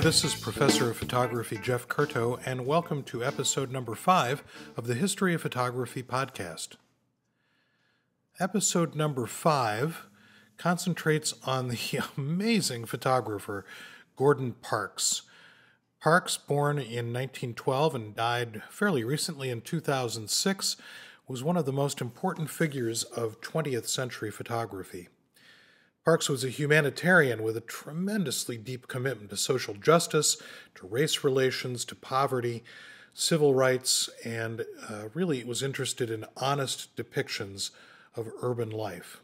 this is Professor of Photography Jeff Curto, and welcome to episode number five of the History of Photography podcast. Episode number five concentrates on the amazing photographer Gordon Parks. Parks, born in 1912 and died fairly recently in 2006, was one of the most important figures of 20th century photography. Parks was a humanitarian with a tremendously deep commitment to social justice, to race relations, to poverty, civil rights, and uh, really was interested in honest depictions of urban life.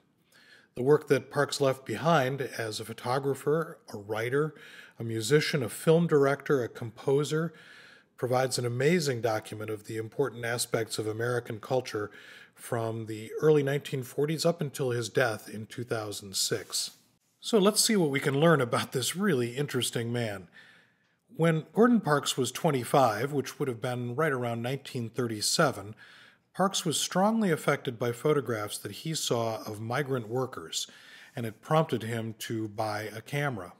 The work that Parks left behind as a photographer, a writer, a musician, a film director, a composer, provides an amazing document of the important aspects of American culture from the early 1940s up until his death in 2006. So let's see what we can learn about this really interesting man. When Gordon Parks was 25, which would have been right around 1937, Parks was strongly affected by photographs that he saw of migrant workers, and it prompted him to buy a camera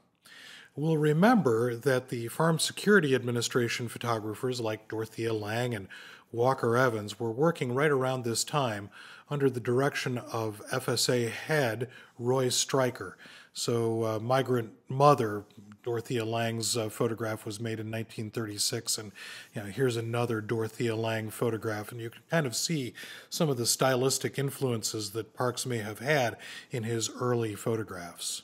will remember that the Farm Security Administration photographers like Dorothea Lange and Walker Evans were working right around this time under the direction of FSA head Roy Stryker. So, uh, Migrant Mother, Dorothea Lange's uh, photograph was made in 1936, and you know, here's another Dorothea Lange photograph, and you can kind of see some of the stylistic influences that Parks may have had in his early photographs.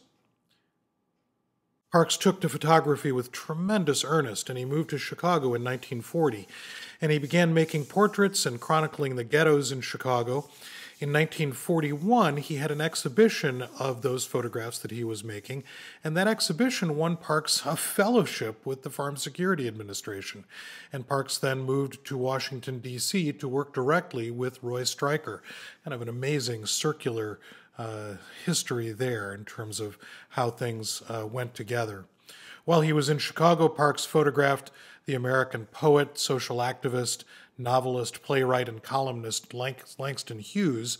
Parks took to photography with tremendous earnest, and he moved to Chicago in 1940. And he began making portraits and chronicling the ghettos in Chicago. In 1941, he had an exhibition of those photographs that he was making, and that exhibition won Parks a fellowship with the Farm Security Administration. And Parks then moved to Washington, D.C. to work directly with Roy Stryker, kind of an amazing circular uh, history there in terms of how things uh, went together. While he was in Chicago, Parks photographed the American poet, social activist, novelist, playwright, and columnist Langston Hughes.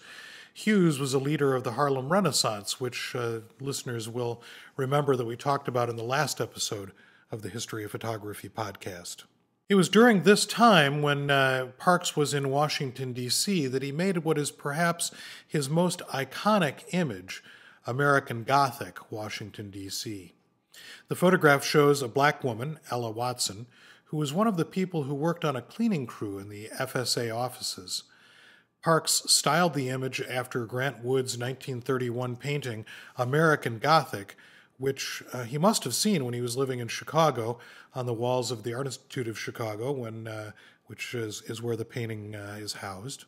Hughes was a leader of the Harlem Renaissance, which uh, listeners will remember that we talked about in the last episode of the History of Photography podcast. It was during this time when uh, Parks was in Washington, D.C., that he made what is perhaps his most iconic image American Gothic, Washington, D.C. The photograph shows a black woman, Ella Watson, who was one of the people who worked on a cleaning crew in the FSA offices. Parks styled the image after Grant Wood's 1931 painting, American Gothic, which uh, he must have seen when he was living in Chicago on the walls of the Art Institute of Chicago, when, uh, which is, is where the painting uh, is housed.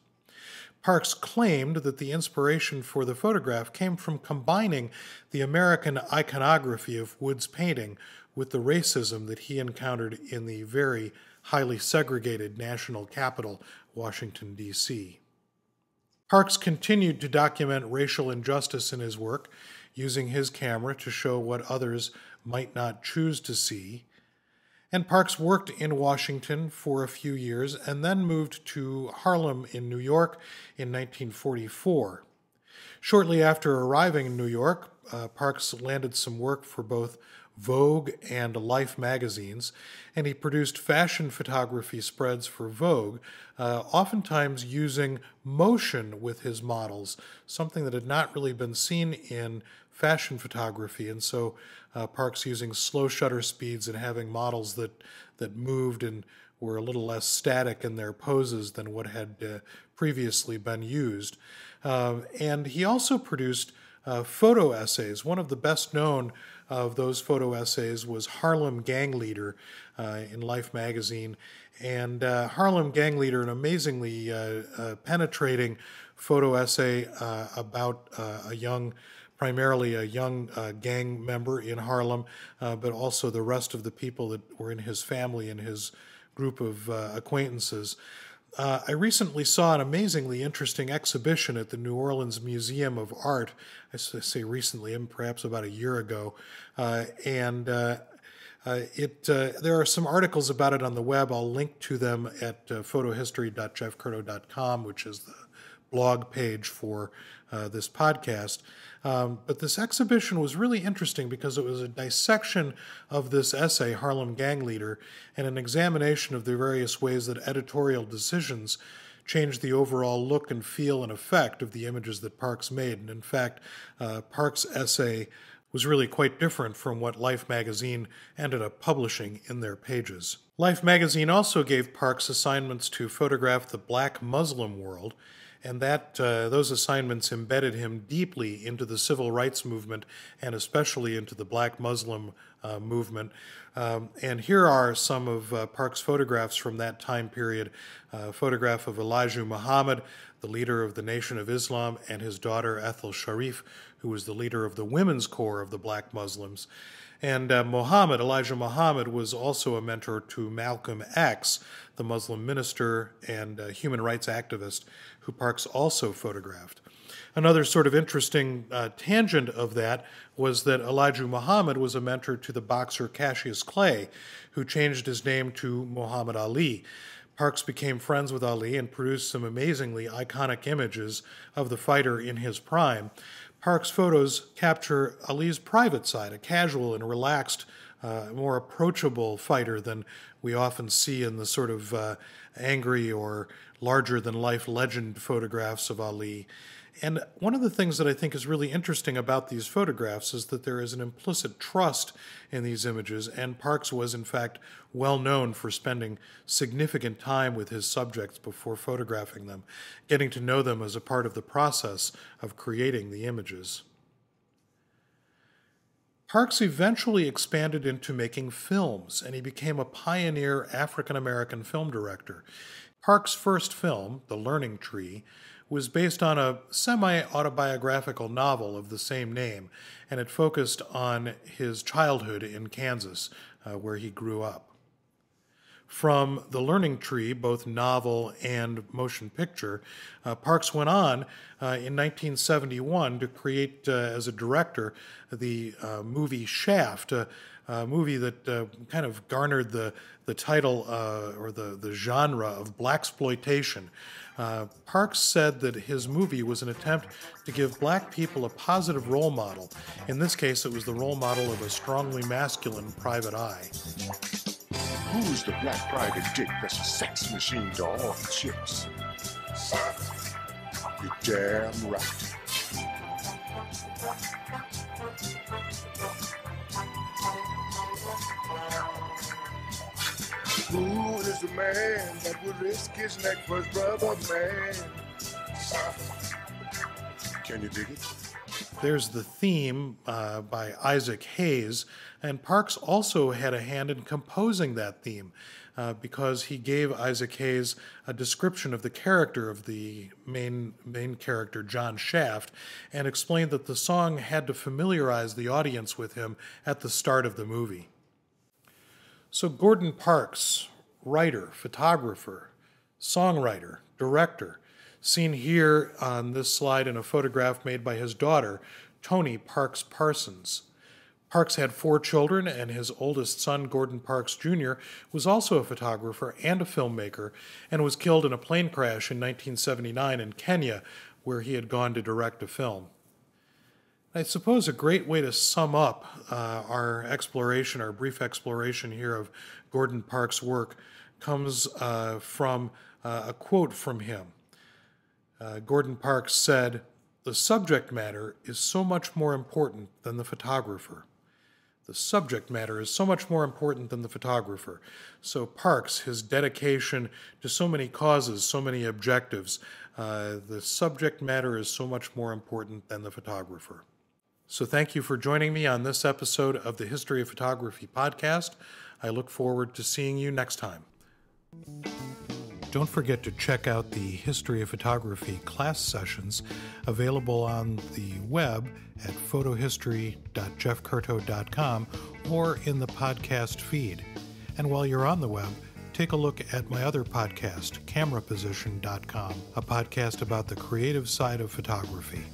Parks claimed that the inspiration for the photograph came from combining the American iconography of Wood's painting with the racism that he encountered in the very highly segregated national capital, Washington, D.C. Parks continued to document racial injustice in his work, using his camera to show what others might not choose to see. And Parks worked in Washington for a few years and then moved to Harlem in New York in 1944. Shortly after arriving in New York, uh, Parks landed some work for both Vogue, and Life magazines, and he produced fashion photography spreads for Vogue, uh, oftentimes using motion with his models, something that had not really been seen in fashion photography. And so uh, Parks using slow shutter speeds and having models that, that moved and were a little less static in their poses than what had uh, previously been used. Uh, and he also produced uh, photo essays. One of the best known of those photo essays was Harlem Gang Leader uh, in Life magazine. And uh, Harlem Gang Leader, an amazingly uh, uh, penetrating photo essay about a young primarily a young uh, gang member in Harlem, uh, but also the rest of the people that were in his family and his group of uh, acquaintances. Uh, I recently saw an amazingly interesting exhibition at the New Orleans Museum of Art. I say recently, um, perhaps about a year ago, uh, and uh, uh it uh, there are some articles about it on the web. I'll link to them at uh, photohistory.jeffcurto.com, which is the blog page for uh, this podcast. Um, but this exhibition was really interesting because it was a dissection of this essay, Harlem Gang Leader, and an examination of the various ways that editorial decisions changed the overall look and feel and effect of the images that Parks made. And in fact, uh, Parks' essay was really quite different from what Life magazine ended up publishing in their pages. Life magazine also gave Parks assignments to photograph the black Muslim world and that uh, those assignments embedded him deeply into the civil rights movement and especially into the black Muslim uh, movement. Um, and here are some of uh, Park's photographs from that time period. A uh, photograph of Elijah Muhammad, the leader of the Nation of Islam, and his daughter Ethel Sharif, who was the leader of the Women's Corps of the Black Muslims. And uh, Muhammad, Elijah Muhammad, was also a mentor to Malcolm X, the Muslim minister and uh, human rights activist, who Parks also photographed. Another sort of interesting uh, tangent of that was that Elijah Muhammad was a mentor to the boxer Cassius Clay, who changed his name to Muhammad Ali. Parks became friends with Ali and produced some amazingly iconic images of the fighter in his prime. Parks' photos capture Ali's private side, a casual and relaxed uh, more approachable fighter than we often see in the sort of uh, angry or larger than life legend photographs of Ali. And one of the things that I think is really interesting about these photographs is that there is an implicit trust in these images, and Parks was, in fact, well known for spending significant time with his subjects before photographing them, getting to know them as a part of the process of creating the images. Parks eventually expanded into making films, and he became a pioneer African American film director. Parks' first film, The Learning Tree, was based on a semi autobiographical novel of the same name, and it focused on his childhood in Kansas, uh, where he grew up from the learning tree, both novel and motion picture. Uh, Parks went on uh, in 1971 to create, uh, as a director, the uh, movie Shaft, a movie that uh, kind of garnered the, the title uh, or the, the genre of black exploitation. Parks said that his movie was an attempt to give black people a positive role model. In this case, it was the role model of a strongly masculine private eye. Who's the black private dick that's a sex machine to all the chicks? You're damn right. Who is the man that would risk his neck for his brother, man? Can you dig it? There's the theme uh, by Isaac Hayes, and Parks also had a hand in composing that theme uh, because he gave Isaac Hayes a description of the character of the main main character John Shaft, and explained that the song had to familiarize the audience with him at the start of the movie. So Gordon Parks, writer, photographer, songwriter, director seen here on this slide in a photograph made by his daughter, Tony Parks Parsons. Parks had four children, and his oldest son, Gordon Parks Jr., was also a photographer and a filmmaker, and was killed in a plane crash in 1979 in Kenya, where he had gone to direct a film. I suppose a great way to sum up uh, our exploration, our brief exploration here of Gordon Parks' work, comes uh, from uh, a quote from him. Uh, Gordon Parks said, The subject matter is so much more important than the photographer. The subject matter is so much more important than the photographer. So, Parks, his dedication to so many causes, so many objectives, uh, the subject matter is so much more important than the photographer. So, thank you for joining me on this episode of the History of Photography podcast. I look forward to seeing you next time. Don't forget to check out the History of Photography class sessions available on the web at photohistory.jeffcurto.com or in the podcast feed. And while you're on the web, take a look at my other podcast, cameraposition.com, a podcast about the creative side of photography.